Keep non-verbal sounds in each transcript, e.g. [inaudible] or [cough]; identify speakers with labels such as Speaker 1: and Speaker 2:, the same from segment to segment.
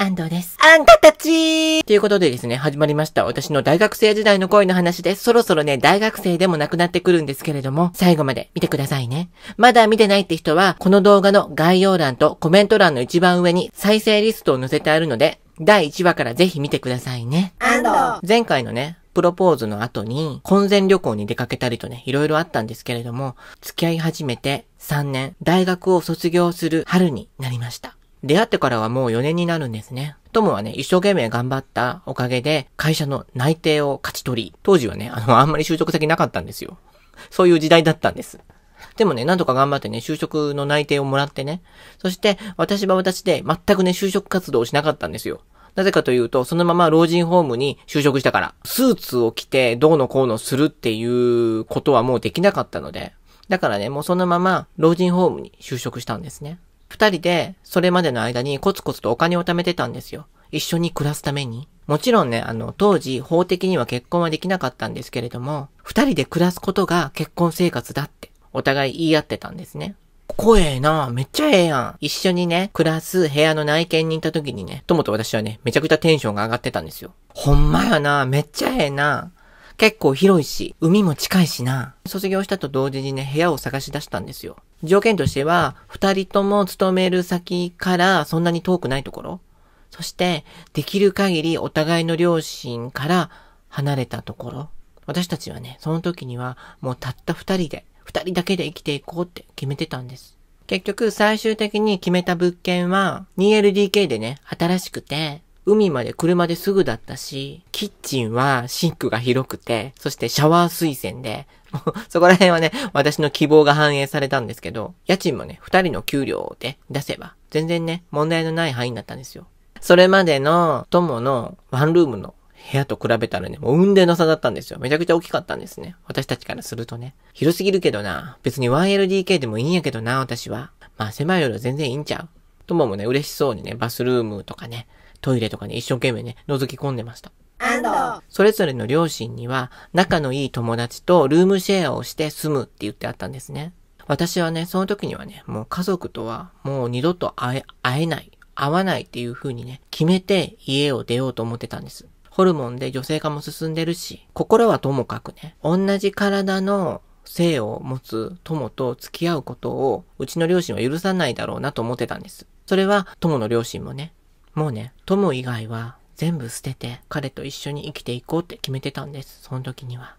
Speaker 1: 安藤です。あんたたちということでですね、始まりました。私の大学生時代の恋の話です。そろそろね、大学生でもなくなってくるんですけれども、最後まで見てくださいね。まだ見てないって人は、この動画の概要欄とコメント欄の一番上に再生リストを載せてあるので、第1話からぜひ見てくださいね。安藤前回のね、プロポーズの後に、婚前旅行に出かけたりとね、いろいろあったんですけれども、付き合い始めて3年、大学を卒業する春になりました。出会ってからはもう4年になるんですね。トムはね、一生懸命頑張ったおかげで、会社の内定を勝ち取り、当時はね、あの、あんまり就職先なかったんですよ。そういう時代だったんです。でもね、なんとか頑張ってね、就職の内定をもらってね。そして、私は私で全くね、就職活動をしなかったんですよ。なぜかというと、そのまま老人ホームに就職したから、スーツを着てどうのこうのするっていうことはもうできなかったので、だからね、もうそのまま老人ホームに就職したんですね。二人で、それまでの間にコツコツとお金を貯めてたんですよ。一緒に暮らすために。もちろんね、あの、当時、法的には結婚はできなかったんですけれども、二人で暮らすことが結婚生活だって、お互い言い合ってたんですね。怖えなめっちゃええやん。一緒にね、暮らす部屋の内見に行った時にね、友と私はね、めちゃくちゃテンションが上がってたんですよ。ほんまやなめっちゃええな結構広いし、海も近いしな。卒業したと同時にね、部屋を探し出したんですよ。条件としては、二人とも勤める先からそんなに遠くないところ。そして、できる限りお互いの両親から離れたところ。私たちはね、その時にはもうたった二人で、二人だけで生きていこうって決めてたんです。結局最終的に決めた物件は 2LDK でね、新しくて、海まで車ですぐだったし、キッチンはシンクが広くて、そしてシャワー水栓で、[laughs] そこら辺はね、私の希望が反映されたんですけど、家賃もね、二人の給料で出せば、全然ね、問題のない範囲だったんですよ。それまでの、友のワンルームの部屋と比べたらね、もう運命の差だったんですよ。めちゃくちゃ大きかったんですね。私たちからするとね。広すぎるけどな。別に 1LDK でもいいんやけどな、私は。まあ狭いよりは全然いいんちゃう。友もね、嬉しそうにね、バスルームとかね、トイレとかね、一生懸命ね、覗き込んでました。それぞれの両親には仲のいい友達とルームシェアをして住むって言ってあったんですね。私はね、その時にはね、もう家族とはもう二度と会えない、会わないっていう風にね、決めて家を出ようと思ってたんです。ホルモンで女性化も進んでるし、心はともかくね、同じ体の性を持つ友と付き合うことを、うちの両親は許さないだろうなと思ってたんです。それは友の両親もね、もうね、友以外は全部捨てて彼と一緒に生きていこうって決めてたんです。その時には。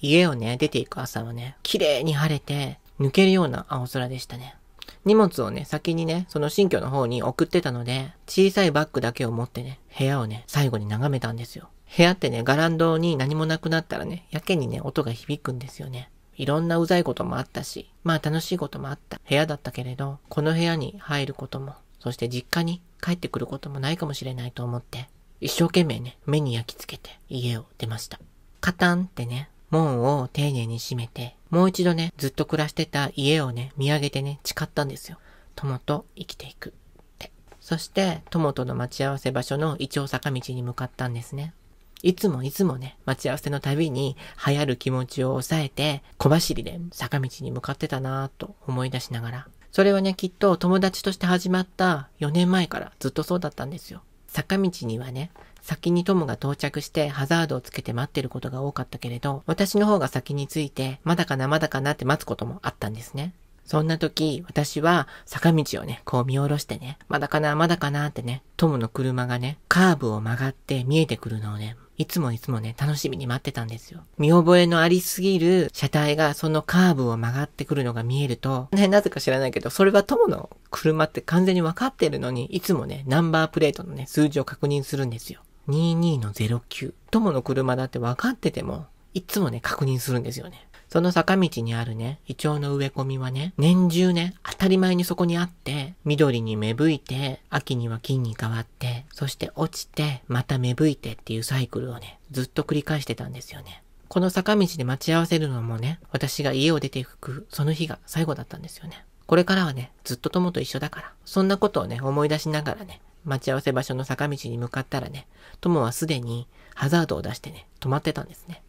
Speaker 1: 家をね、出ていく朝はね、綺麗に晴れて、抜けるような青空でしたね。荷物をね、先にね、その新居の方に送ってたので、小さいバッグだけを持ってね、部屋をね、最後に眺めたんですよ。部屋ってね、ガランドに何もなくなったらね、やけにね、音が響くんですよね。いろんなうざいこともあったし、まあ楽しいこともあった部屋だったけれど、この部屋に入ることも、そして実家に帰ってくることもないかもしれないと思って、一生懸命ね、目に焼き付けて家を出ました。カタンってね、門を丁寧に閉めて、もう一度ね、ずっと暮らしてた家をね、見上げてね、誓ったんですよ。友と生きていくって。そして、友との待ち合わせ場所のイチョウ坂道に向かったんですね。いつもいつもね、待ち合わせのたびに流行る気持ちを抑えて、小走りで坂道に向かってたなぁと思い出しながらそれはね、きっと友達として始まった4年前からずっとそうだったんですよ。坂道にはね、先に友が到着してハザードをつけて待ってることが多かったけれど、私の方が先について、まだかなまだかなって待つこともあったんですね。そんな時、私は坂道をね、こう見下ろしてね、まだかなまだかなってね、友の車がね、カーブを曲がって見えてくるのをね、いつもいつもね、楽しみに待ってたんですよ。見覚えのありすぎる車体がそのカーブを曲がってくるのが見えると、ね、なぜか知らないけど、それは友の車って完全に分かってるのに、いつもね、ナンバープレートのね、数字を確認するんですよ。22の09。友の車だって分かってても、いつもね、確認するんですよね。その坂道にあるね、イチョウの植え込みはね、年中ね、当たり前にそこにあって、緑に芽吹いて、秋には金に変わって、そして落ちて、また芽吹いてっていうサイクルをね、ずっと繰り返してたんですよね。この坂道で待ち合わせるのもね、私が家を出ていく、その日が最後だったんですよね。これからはね、ずっと友と一緒だから、そんなことをね、思い出しながらね、待ち合わせ場所の坂道に向かったらね、友はすでにハザードを出してね、止まってたんですね。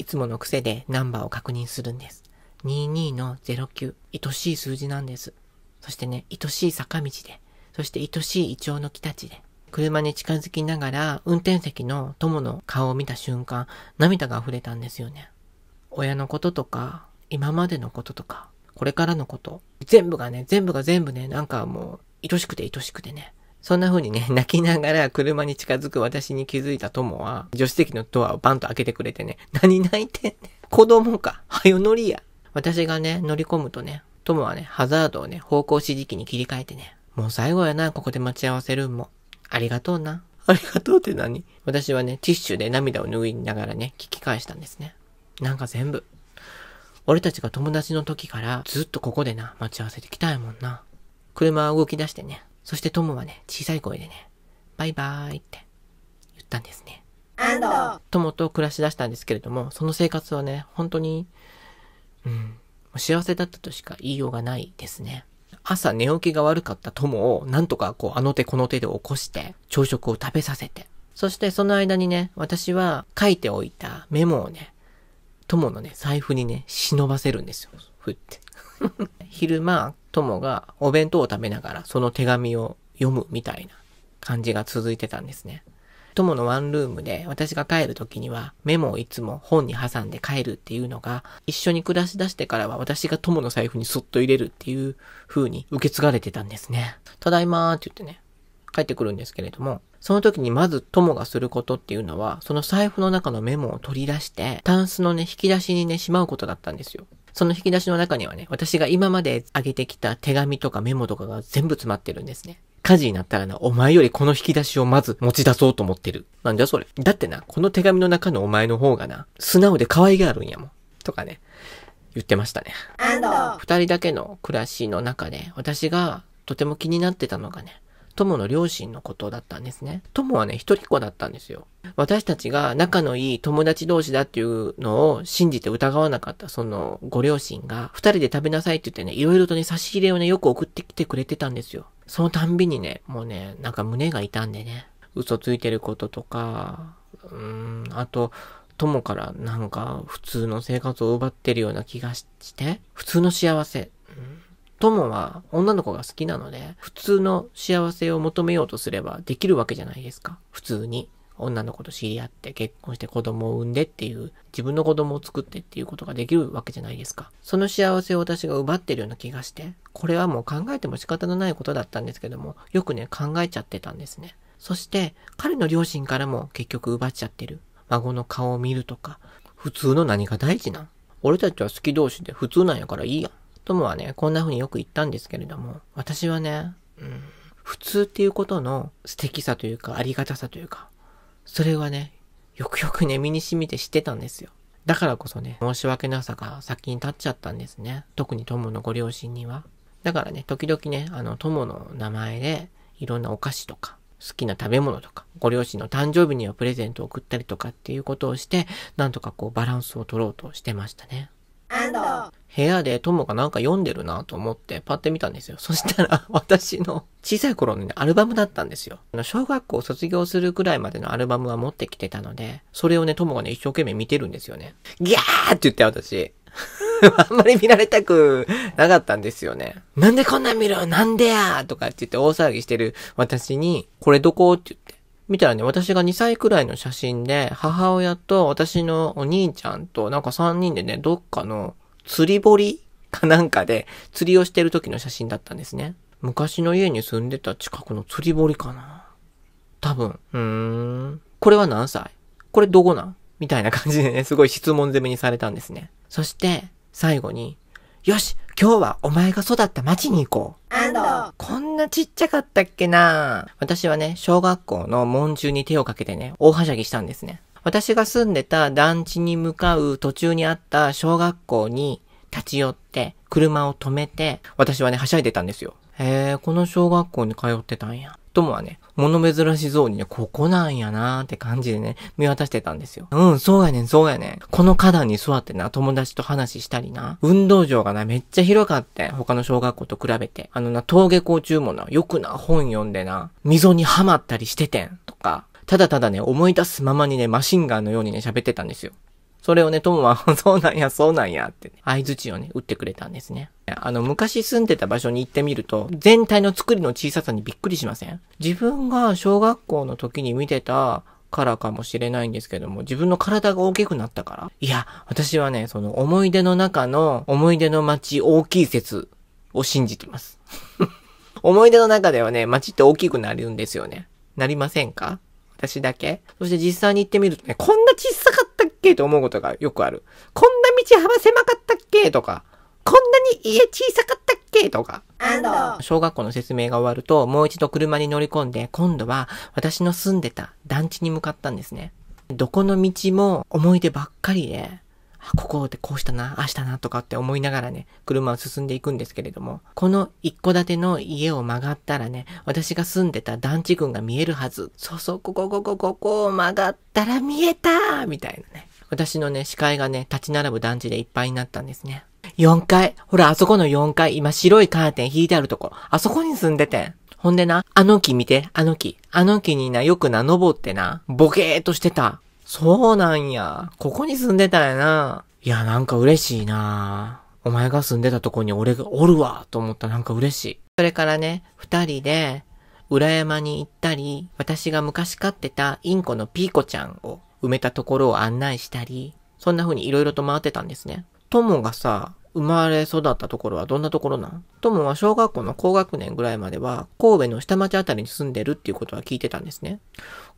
Speaker 1: いつもの癖でナンバーを確認するんです。22の09。愛しい数字なんです。そしてね、愛しい坂道で、そして愛しいイチョウの木たちで、車に近づきながら、運転席の友の顔を見た瞬間、涙が溢れたんですよね。親のこととか、今までのこととか、これからのこと、全部がね、全部が全部ね、なんかもう、愛しくて愛しくてね、そんな風にね、[laughs] 泣きながら車に近づく私に気づいた友は、助手席のドアをバンと開けてくれてね、何泣いてんね子供か。はよ乗りや。私がね、乗り込むとね、友はね、ハザードをね、方向指示器に切り替えてね、もう最後やな、ここで待ち合わせるんも。ありがとうな。ありがとうって何私はね、ティッシュで涙を拭いながらね、聞き返したんですね。なんか全部。俺たちが友達の時からずっとここでな、待ち合わせてきたいもんな。車は動き出してね。そしてトムはね、小さい声でね、バイバーイって言ったんですね。トムと暮らし出したんですけれども、その生活はね、本当に、うん、幸せだったとしか言いようがないですね。朝寝起きが悪かった友を、なんとかこう、あの手この手で起こして、朝食を食べさせて。そしてその間にね、私は書いておいたメモをね、友のね、財布にね、忍ばせるんですよ。ふって。[laughs] 昼間、友がお弁当を食べながらその手紙を読むみたいな感じが続いてたんですね。友のワンルームで私が帰る時にはメモをいつも本に挟んで帰るっていうのが一緒に暮らし出してからは私が友の財布にそっと入れるっていう風に受け継がれてたんですね。ただいまーって言ってね、帰ってくるんですけれども、その時にまず友がすることっていうのは、その財布の中のメモを取り出して、タンスのね、引き出しにね、しまうことだったんですよ。その引き出しの中にはね、私が今まであげてきた手紙とかメモとかが全部詰まってるんですね。火事になったらな、お前よりこの引き出しをまず持ち出そうと思ってる。なんじゃそれ。だってな、この手紙の中のお前の方がな、素直で可愛げあるんやもん。とかね、言ってましたね。二人だけの暮らしの中で、私がとても気になってたのがね、友の両親のことだったんですね。友はね、一人っ子だったんですよ。私たちが仲のいい友達同士だっていうのを信じて疑わなかったそのご両親が二人で食べなさいって言ってね、色々とね、差し入れをね、よく送ってきてくれてたんですよ。そのたんびにね、もうね、なんか胸が痛んでね、嘘ついてることとか、うーん、あと、友からなんか普通の生活を奪ってるような気がして、普通の幸せ。うん友は女の子が好きなので、普通の幸せを求めようとすればできるわけじゃないですか。普通に。女の子と知り合って結婚して子供を産んでっていう、自分の子供を作ってっていうことができるわけじゃないですか。その幸せを私が奪ってるような気がして、これはもう考えても仕方のないことだったんですけども、よくね、考えちゃってたんですね。そして、彼の両親からも結局奪っちゃってる。孫の顔を見るとか、普通の何が大事なん俺たちは好き同士で普通なんやからいいやん。はね、こんな風によく言ったんですけれども、私はね、うん、普通っていうことの素敵さというか、ありがたさというか、それはね、よくよくね、身に染みて知ってたんですよ。だからこそね、申し訳なさが先に立っちゃったんですね。特に友のご両親には。だからね、時々ね、あの、友の名前で、いろんなお菓子とか、好きな食べ物とか、ご両親の誕生日にはプレゼントを送ったりとかっていうことをして、なんとかこうバランスを取ろうとしてましたね。部屋で友がなんか読んでるなと思ってパッて見たんですよ。[laughs] そしたら私の小さい頃のね、アルバムだったんですよ。小学校卒業するくらいまでのアルバムは持ってきてたので、それをね、友がね、一生懸命見てるんですよね。ギャーって言って私。[laughs] あんまり見られたくなかったんですよね。なんでこんな見るなんでやとかって言って大騒ぎしてる私に、これどこって言って。見たらね、私が2歳くらいの写真で、母親と私のお兄ちゃんと、なんか3人でね、どっかの釣り堀 [laughs] かなんかで釣りをしてる時の写真だったんですね。昔の家に住んでた近くの釣り堀かな多分。うーん。これは何歳これどこなんみたいな感じでね、すごい質問攻めにされたんですね。そして、最後に、よし、今日はお前が育った町に行こう。こんなちっちゃかったっけな私はね、小学校の門中に手をかけてね、大はしゃぎしたんですね。私が住んでた団地に向かう途中にあった小学校に立ち寄って、車を止めて、私はね、はしゃいでたんですよ。へえ、この小学校に通ってたんや。ともはね、物珍しそうにね、ここなんやなーって感じでね、見渡してたんですよ。うん、そうやねん、そうやねん。この花壇に座ってな、友達と話したりな。運動場がな、めっちゃ広かった他の小学校と比べて。あのな、登下校中もな、よくな、本読んでな、溝にはまったりしててん。とか、ただただね、思い出すままにね、マシンガンのようにね、喋ってたんですよ。それをね、トムは、[laughs] そうなんや、そうなんやってね、合図値をね、打ってくれたんですね。あの、昔住んでた場所に行ってみると、全体の作りの小ささにびっくりしません自分が小学校の時に見てたからかもしれないんですけども、自分の体が大きくなったからいや、私はね、その思い出の中の思い出の街大きい説を信じてます。[laughs] 思い出の中ではね、街って大きくなるんですよね。なりませんか私だけそして実際に行ってみるとね、こんな小さかけと思うことがよくある。こんな道幅狭かったっけとか、こんなに家小さかったっけとか。小学校の説明が終わると、もう一度車に乗り込んで、今度は私の住んでた団地に向かったんですね。どこの道も思い出ばっかりで、あ、ここでこうしたな、ああしたなとかって思いながらね、車を進んでいくんですけれども、この一戸建ての家を曲がったらね、私が住んでた団地群が見えるはず。そうそう、ここ、ここ、ここを曲がったら見えたみたいなね。私のね、視界がね、立ち並ぶ団地でいっぱいになったんですね。4階。ほら、あそこの4階。今白いカーテン引いてあるとこ。あそこに住んでてん。ほんでな、あの木見て、あの木。あの木にな、よくな、登ってな、ボケーっとしてた。そうなんや。ここに住んでたんやな。いや、なんか嬉しいな。お前が住んでたとこに俺がおるわ、と思った。なんか嬉しい。それからね、二人で、裏山に行ったり、私が昔飼ってたインコのピーコちゃんを埋めたところを案内したり、そんな風に色々と回ってたんですね。友がさ、生まれ育ったところはどんなところなんは小学校の高学年ぐらいまでは神戸の下町あたりに住んでるっていうことは聞いてたんですね。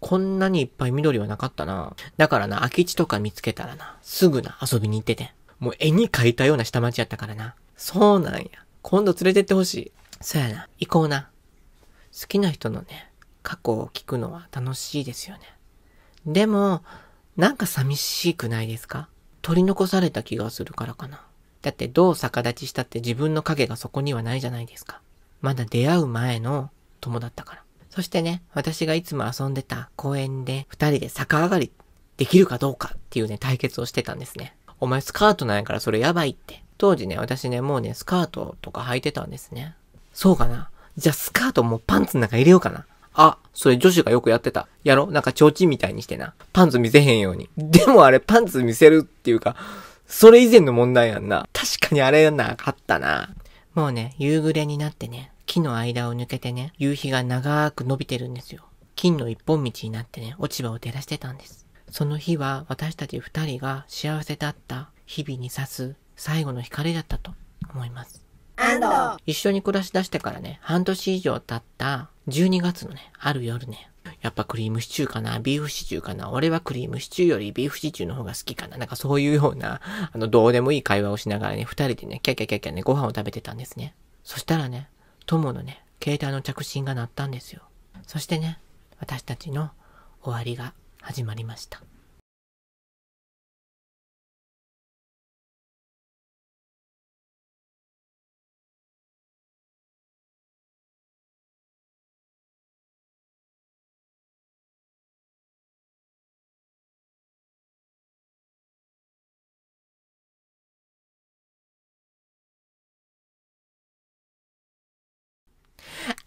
Speaker 1: こんなにいっぱい緑はなかったな。だからな、空き地とか見つけたらな、すぐな遊びに行ってて。もう絵に描いたような下町やったからな。そうなんや。今度連れてってほしい。そやな、行こうな。好きな人のね、過去を聞くのは楽しいですよね。でも、なんか寂しくないですか取り残された気がするからかな。だってどう逆立ちしたって自分の影がそこにはないじゃないですか。まだ出会う前の友だったから。そしてね、私がいつも遊んでた公園で二人で逆上がりできるかどうかっていうね、対決をしてたんですね。お前スカートなんやからそれやばいって。当時ね、私ね、もうね、スカートとか履いてたんですね。そうかな。じゃあスカートもパンツの中入れようかな。あ、それ女子がよくやってた。やろなんか提灯みたいにしてな。パンツ見せへんように。でもあれパンツ見せるっていうか、それ以前の問題やんな。確かにあれなかったな。もうね、夕暮れになってね、木の間を抜けてね、夕日が長く伸びてるんですよ。金の一本道になってね、落ち葉を照らしてたんです。その日は私たち二人が幸せだった日々に刺す最後の光だったと思います。一緒に暮らし出してからね、半年以上経った12月のね、ある夜ね、やっぱクリームシチューかな、ビーフシチューかな、俺はクリームシチューよりビーフシチューの方が好きかな、なんかそういうような、あの、どうでもいい会話をしながらね、二人でね、キャキャキャキャね、ご飯を食べてたんですね。そしたらね、友のね、携帯の着信が鳴ったんですよ。そしてね、私たちの終わりが始まりました。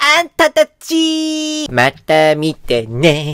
Speaker 1: あんたたちまた見てね。